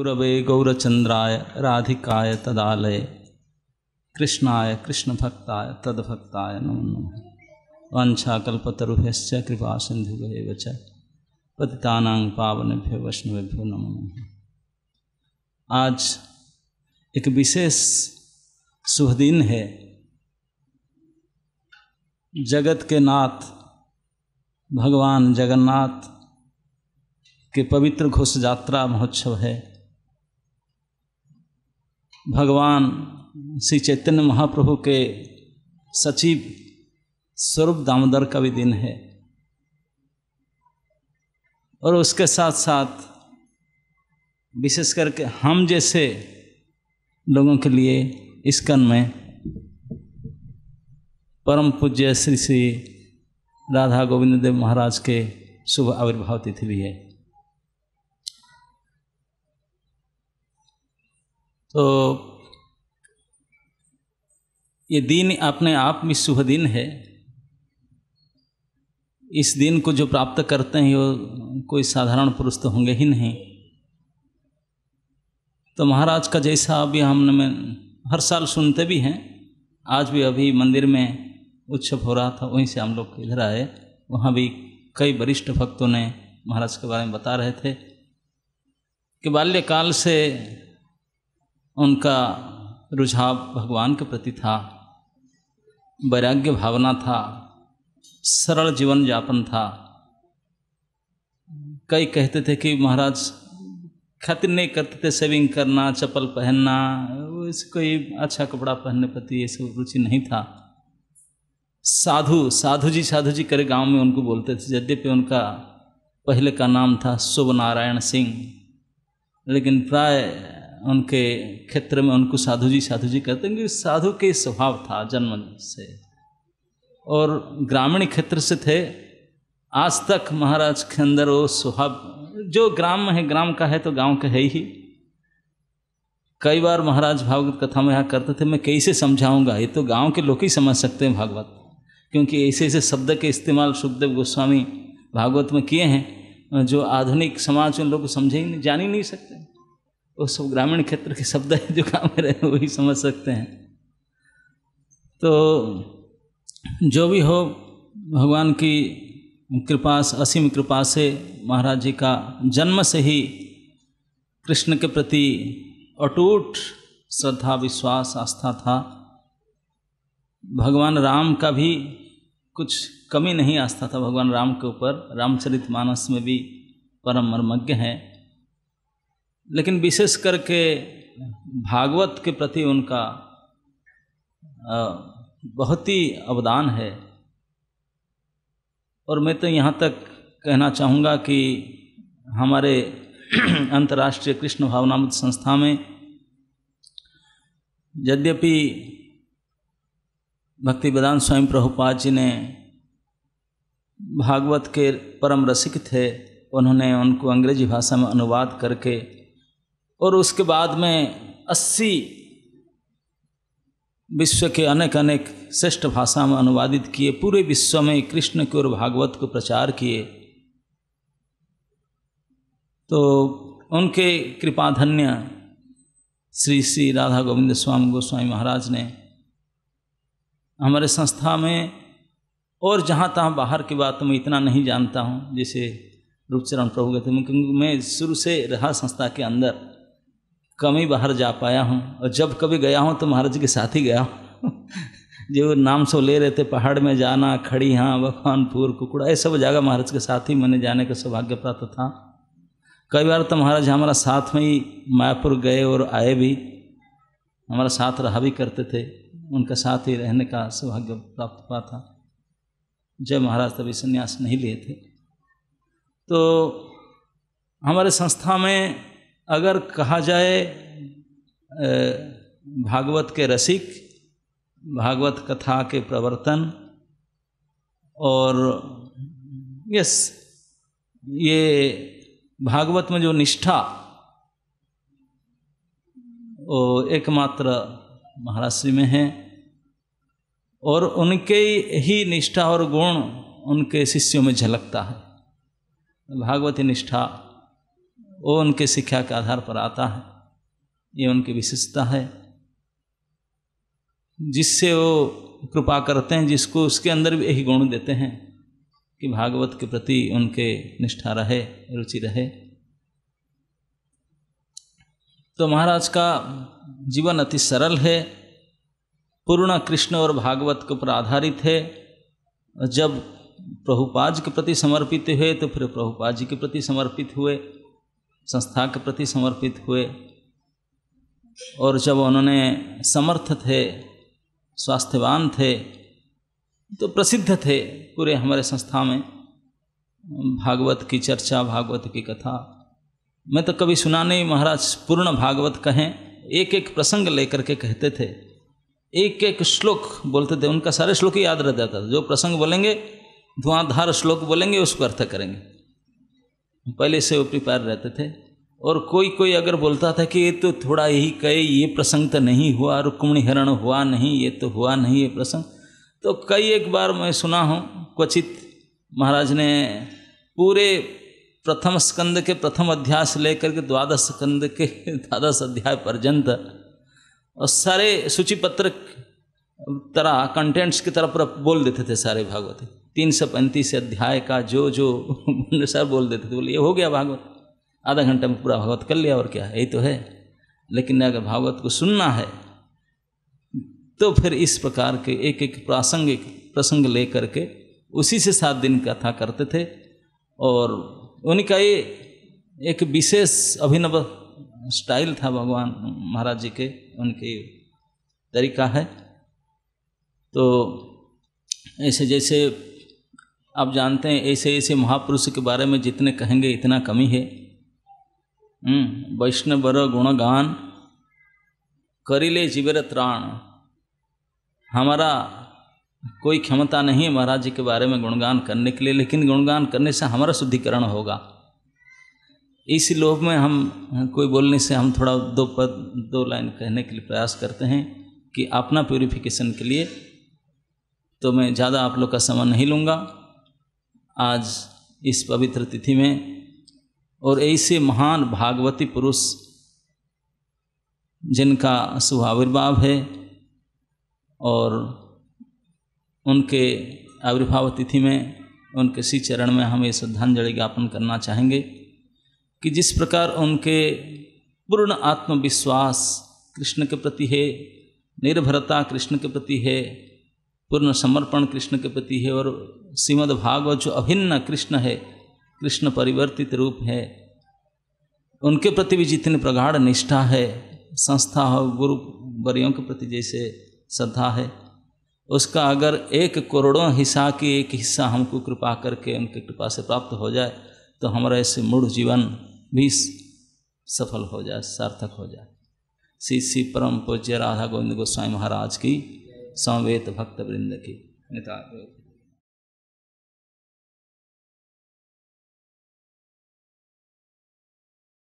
गुरवे गौरचंद्राय राधिकाय तदालय कृष्णाय कृष्णभक्ताय तद्भक्ताय नमो नम वाञ्छाकल्पतरुभ्यश्च कृपा सिंधु च पतितानां पावनेभ्यो वैष्णवेभ्यो नमो नम आज एक विशेष शुभ दिन है जगत के नाथ भगवान जगन्नाथ के पवित्र घोष यात्रा महोत्सव है भगवान श्री चैतन्य महाप्रभु के सचिव स्वरूप दामोदर का भी दिन है और उसके साथ साथ विशेष करके हम जैसे लोगों के लिए इस कन में परम पूज्य श्री श्री राधा गोविंद देव महाराज के शुभ आविर्भाव तिथि भी है तो ये दिन अपने आप में शुभ दिन है इस दिन को जो प्राप्त करते हैं वो कोई साधारण पुरुष तो होंगे ही नहीं तो महाराज का जैसा अभी हमने हर साल सुनते भी हैं आज भी अभी मंदिर में उत्सव हो रहा था वहीं से हम लोग इधर आए वहाँ भी कई वरिष्ठ भक्तों ने महाराज के बारे में बता रहे थे कि बाल्यकाल से उनका रुझाव भगवान के प्रति था वैराग्य भावना था सरल जीवन यापन था कई कहते थे कि महाराज खतर नहीं करते थे सेविंग करना चप्पल पहनना कोई अच्छा कपड़ा पहनने प्रति ये सब रुचि नहीं था साधु साधु जी साधु जी करे गांव में उनको बोलते थे यद्यपि उनका पहले का नाम था शुभ नारायण सिंह लेकिन प्राय उनके क्षेत्र में उनको साधु जी साधु जी कहते हैं क्योंकि साधु के स्वभाव था जन्म से और ग्रामीण क्षेत्र से थे आज तक महाराज के अंदर वो स्वभाव जो ग्राम है ग्राम का है तो गांव का है ही कई बार महाराज भागवत कथा में यहाँ करते थे मैं कैसे समझाऊंगा ये तो गांव के लोग ही समझ सकते हैं भागवत क्योंकि ऐसे ऐसे शब्द के इस्तेमाल सुखदेव गोस्वामी भागवत में किए हैं जो आधुनिक समाज में लोग समझे ही नहीं जान ही नहीं सकते वो सब ग्रामीण क्षेत्र के शब्द है जो काम रहे हैं वही समझ सकते हैं तो जो भी हो भगवान की कृपा असीम कृपा से महाराज जी का जन्म से ही कृष्ण के प्रति अटूट श्रद्धा विश्वास आस्था था भगवान राम का भी कुछ कमी नहीं आस्था था भगवान राम के ऊपर रामचरित मानस में भी परम मर्मज्ञ हैं लेकिन विशेष करके भागवत के प्रति उनका बहुत ही अवदान है और मैं तो यहाँ तक कहना चाहूँगा कि हमारे अंतर्राष्ट्रीय कृष्ण भावनामृत संस्था में यद्यपि भक्ति वेदांत स्वयं प्रभुपाद जी ने भागवत के परम रसिक थे उन्होंने उनको अंग्रेजी भाषा में अनुवाद करके और उसके बाद में अस्सी विश्व के अनेक अनेक श्रेष्ठ भाषा में अनुवादित किए पूरे विश्व में कृष्ण की और भागवत को प्रचार किए तो उनके कृपाधन्य श्री श्री राधा गोविंद स्वामी गोस्वामी महाराज ने हमारे संस्था में और जहाँ तहाँ बाहर की बात मैं इतना नहीं जानता हूँ जैसे रूपचरण प्रभु कहते मैं शुरू से रहा संस्था के अंदर कम ही बाहर जा पाया हूँ और जब कभी गया हूँ तो महाराज के साथ ही गया हूँ जो नाम सो ले रहे थे पहाड़ में जाना खड़ी हाँ बखानपुर कुकड़ा ये सब जगह महाराज के साथ ही मैंने जाने का सौभाग्य प्राप्त था कई बार तो महाराज हमारा साथ में ही मायापुर गए और आए भी हमारा साथ रहा भी करते थे उनका साथ ही रहने का सौभाग्य प्राप्त हुआ था जय महाराज तभी संन्यास नहीं लिए थे तो हमारे संस्था में अगर कहा जाए भागवत के रसिक भागवत कथा के प्रवर्तन और यस ये भागवत में जो निष्ठा वो एकमात्र महाराष्ट्र में है और उनके ही निष्ठा और गुण उनके शिष्यों में झलकता है भागवती निष्ठा वो उनके शिक्षा के आधार पर आता है ये उनकी विशेषता है जिससे वो कृपा करते हैं जिसको उसके अंदर भी यही गुण देते हैं कि भागवत के प्रति उनके निष्ठा रहे रुचि रहे तो महाराज का जीवन अति सरल है पूर्ण कृष्ण और भागवत के ऊपर आधारित है जब प्रभुपाद के प्रति समर्पित हुए तो फिर प्रभुपाद जी के प्रति समर्पित हुए संस्था के प्रति समर्पित हुए और जब उन्होंने समर्थ थे स्वास्थ्यवान थे तो प्रसिद्ध थे पूरे हमारे संस्था में भागवत की चर्चा भागवत की कथा मैं तो कभी सुना नहीं महाराज पूर्ण भागवत कहें एक एक प्रसंग लेकर के कहते थे एक एक श्लोक बोलते थे उनका सारे श्लोक ही याद रह जाता था जो प्रसंग बोलेंगे धुआंधार श्लोक बोलेंगे उसको अर्थ करेंगे पहले से वो प्रिपेयर रहते थे और कोई कोई अगर बोलता था कि ये तो थोड़ा यही कहे ये प्रसंग तो नहीं हुआ रुक्मणी हरण हुआ नहीं ये तो हुआ नहीं ये प्रसंग तो कई एक बार मैं सुना हूँ क्वचित महाराज ने पूरे प्रथम स्कंद के प्रथम अध्याय से लेकर के द्वादश स्कंद के द्वादश अध्याय पर्यंत और सारे सूची पत्र तरह कंटेंट्स की तरफ बोल देते थे सारे भागवती तीन सौ पैंतीस अध्याय का जो जो सर बोल देते थे बोले ये हो गया भागवत आधा घंटा में पूरा भागवत कर लिया और क्या यही तो है लेकिन अगर भागवत को सुनना है तो फिर इस प्रकार के एक एक प्रासंगिक प्रसंग ले करके उसी से सात दिन कथा करते थे और उनका ये एक विशेष अभिनव स्टाइल था भगवान महाराज जी के उनके तरीका है तो ऐसे जैसे आप जानते हैं ऐसे ऐसे महापुरुष के बारे में जितने कहेंगे इतना कमी है हम्म, वैष्णव गुणगान करिले जीवर त्राण हमारा कोई क्षमता नहीं है महाराज जी के बारे में गुणगान करने के लिए लेकिन गुणगान करने से हमारा शुद्धिकरण होगा इस लोभ में हम कोई बोलने से हम थोड़ा दो पद दो लाइन कहने के लिए प्रयास करते हैं कि अपना प्योरिफिकेशन के लिए तो मैं ज़्यादा आप लोग का समय नहीं लूँगा आज इस पवित्र तिथि में और ऐसे महान भागवती पुरुष जिनका शुभ आविर्भाव है और उनके आविर्भाव तिथि में उनके श्री चरण में हम ये श्रद्धांजलि ज्ञापन करना चाहेंगे कि जिस प्रकार उनके पूर्ण आत्मविश्वास कृष्ण के प्रति है निर्भरता कृष्ण के प्रति है पूर्ण समर्पण कृष्ण के प्रति है और श्रीमद भागवत जो अभिन्न कृष्ण है कृष्ण परिवर्तित रूप है उनके प्रति भी जितनी प्रगाढ़ निष्ठा है संस्था हो गुरु वर्यों के प्रति जैसे श्रद्धा है उसका अगर एक करोड़ों हिस्सा की एक हिस्सा हमको कृपा करके उनके कृपा से प्राप्त हो जाए तो हमारा ऐसे मूढ़ जीवन भी सफल हो जाए सार्थक हो जाए श्री श्री परम पूज्य राधा गोविंद गोस्वामी महाराज की समवेत भक्त वृंद की नेता